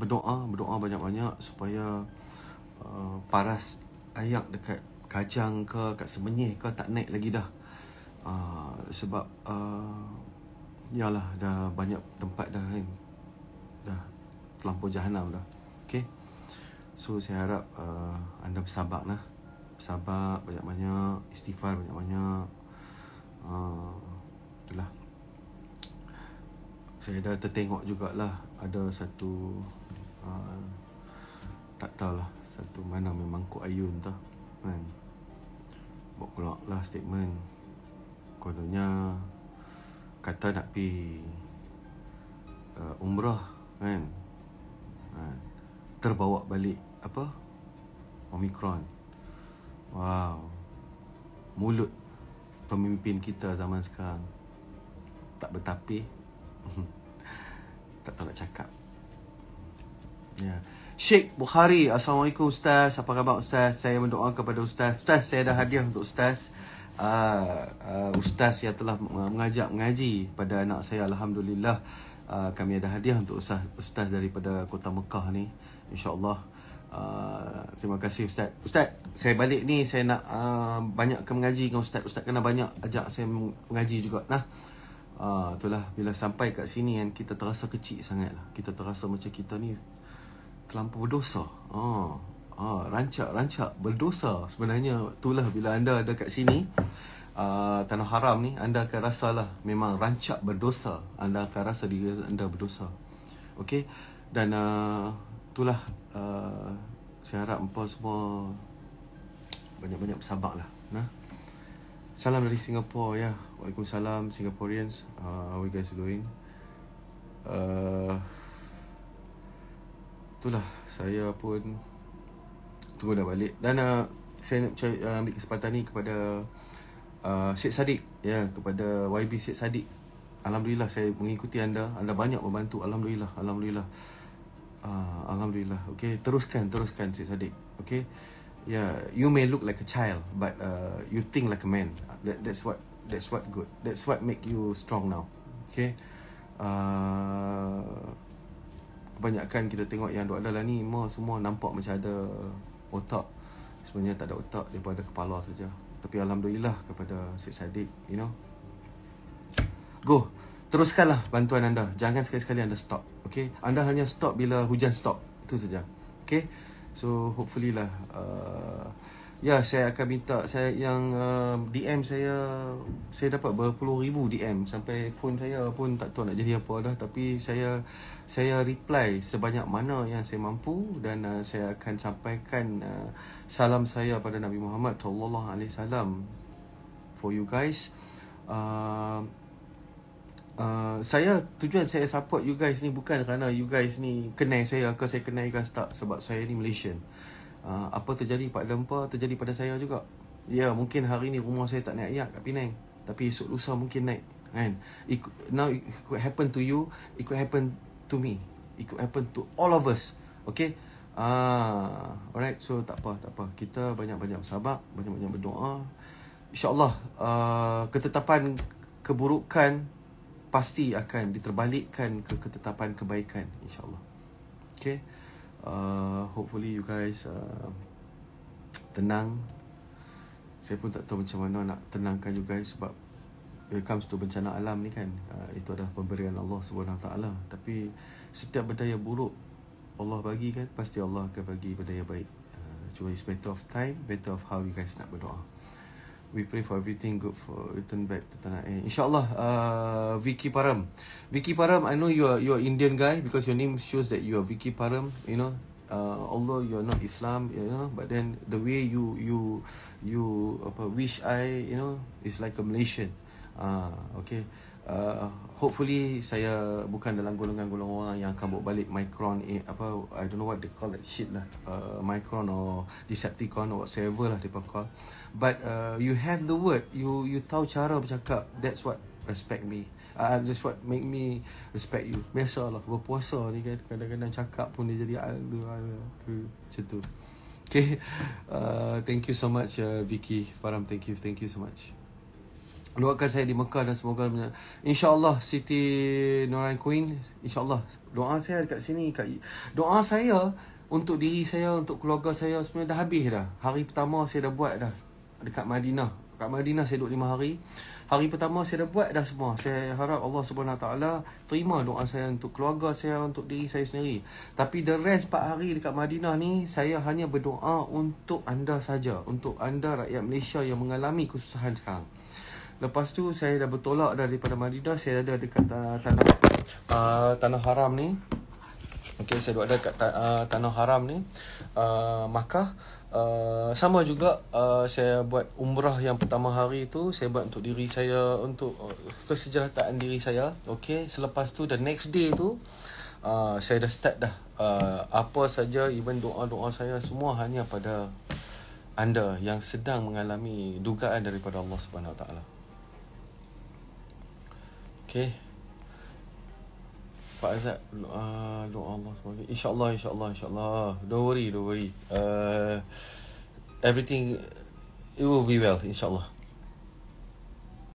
berdoa berdoa banyak-banyak supaya uh, paras ayak dekat kacang ke kat semenyih ke tak naik lagi dah uh, sebab uh, ya lah dah banyak tempat dah kan dah terlampau jahanam dah okay so saya harap uh, anda bersabar lah bersabar banyak-banyak istighfar banyak-banyak saya dah tertengok jugalah ada satu uh, tak tahulah satu mana memang kok ayun tu kan buat keluar lah statement kononnya kata nak pi uh, umrah kan ha. terbawa balik apa omikron wow mulut pemimpin kita zaman sekarang tak bertapih tak tahu nak cakap. Ya. Sheikh Bukhari, Assalamualaikum Ustaz. Apa khabar Ustaz? Saya mendoa kepada Ustaz. Ustaz, saya ada hadiah untuk Ustaz. Uh, uh, Ustaz yang telah mengajak mengaji pada anak saya. Alhamdulillah, uh, kami ada hadiah untuk Ustaz, Ustaz daripada kota Mekah ni. InsyaAllah. Uh, terima kasih Ustaz Ustaz, saya balik ni Saya nak uh, banyak ke mengaji dengan Ustaz Ustaz kena banyak ajak saya mengaji juga Nah, Ah, itulah bila sampai kat sini kan kita terasa kecil sangatlah Kita terasa macam kita ni terlampau berdosa. Ah, ah rancak rancak berdosa sebenarnya itulah bila anda ada kat sini ah, tanah haram ni anda akan rasalah memang rancak berdosa. Anda akan rasa diri anda berdosa. Okey. Dan ah, itulah ah, saya harap empat semua banyak-banyak bersabarlah. Nah. Salam dari Singapore, ya. Waalaikumsalam, Singaporeans. Uh, how you guys doing? Uh, itulah, saya pun tunggu dah balik. Dan uh, saya nak cari, uh, ambil kesempatan ni kepada uh, Syed Sadiq. Ya, kepada YB Syed Sadiq. Alhamdulillah, saya mengikuti anda. Anda banyak membantu. Alhamdulillah, Alhamdulillah. Uh, Alhamdulillah. Okay, teruskan, teruskan Syed Sadiq. Okay. Yeah, you may look like a child, but uh, you think like a man. That, that's what that's what good. That's what make you strong now. Okay. Uh, kebanyakan kita tengok yang duk dalam ni semua nampak macam ada otak. Sebenarnya tak ada otak, dia pun ada kepala saja. Tapi alhamdulillah kepada Syed Sadiq, you know. Go. Teruskanlah bantuan anda. Jangan sekali-sekali anda stop. Okay. Anda hanya stop bila hujan stop. Itu saja. Okay. So hopefully lah uh, Ya saya akan minta saya Yang uh, um, DM saya Saya dapat berpuluh ribu DM Sampai phone saya pun tak tahu nak jadi apa dah Tapi saya Saya reply sebanyak mana yang saya mampu Dan uh, saya akan sampaikan uh, Salam saya pada Nabi Muhammad Sallallahu Alaihi Wasallam For you guys uh, Ah, saya tujuan saya support you guys ni bukan kerana you guys ni kenal saya ke saya kenal you guys tak sebab saya ni Malaysian. Uh, apa terjadi pada Lempa terjadi pada saya juga. Ya, yeah, mungkin hari ni rumah saya tak naik ayak kat Penang. Tapi esok lusa mungkin naik. Kan? It, now it could happen to you, it could happen to me. It could happen to all of us. Okay? Ah, uh, alright, so tak apa, tak apa. Kita banyak-banyak bersabar, banyak-banyak berdoa. InsyaAllah, uh, ketetapan keburukan pasti akan diterbalikkan ke ketetapan kebaikan insyaallah okey uh, hopefully you guys uh, tenang saya pun tak tahu macam mana nak tenangkan you guys sebab it comes to bencana alam ni kan uh, itu adalah pemberian Allah Subhanahu SWT tapi setiap benda buruk Allah bagi kan pasti Allah akan bagi benda baik uh, cuma it's matter of time better of how you guys nak berdoa We pray for everything good for return back to tanah air. Insyaallah, uh, Vicky Param. Vicky Param, I know you are you are Indian guy because your name shows that you are Vicky Param. You know, uh, although you are not Islam, you know, but then the way you you you apa wish I, you know, is like a Malaysian. Ah, uh, okay uh, hopefully saya bukan dalam golongan-golongan orang yang akan bawa balik Micron eh, apa I don't know what they call that shit lah uh, Micron or Decepticon or whatever lah depa call but uh, you have the word you you tahu cara bercakap that's what respect me uh, just what make me respect you lah, berpuasa ni kan kadang-kadang cakap pun dia jadi aduh aduh tu Okay, uh, thank you so much uh, Vicky Param, thank you, thank you so much doakan saya di Mekah dan semoga insyaallah Siti Nurain Queen insyaallah doa saya dekat sini kat doa saya untuk diri saya untuk keluarga saya sebenarnya dah habis dah hari pertama saya dah buat dah dekat Madinah dekat Madinah saya duduk 5 hari hari pertama saya dah buat dah semua saya harap Allah Subhanahu terima doa saya untuk keluarga saya untuk diri saya sendiri tapi the rest 4 hari dekat Madinah ni saya hanya berdoa untuk anda saja untuk anda rakyat Malaysia yang mengalami kesusahan sekarang Lepas tu saya dah bertolak daripada Madinah Saya ada dekat uh, tanah uh, tanah haram ni Okay, saya ada dekat uh, tanah haram ni uh, Makkah Uh, sama juga uh, saya buat umrah yang pertama hari tu saya buat untuk diri saya untuk uh, kesejahteraan diri saya okay selepas tu the next day tu uh, saya dah start dah uh, apa saja even doa-doa saya semua hanya pada anda yang sedang mengalami dugaan daripada Allah Subhanahu taala Okay Pak Azad Doa Doa Allah semoga Allah, InsyaAllah Allah, Don't worry Don't worry uh, Everything It will be well Allah.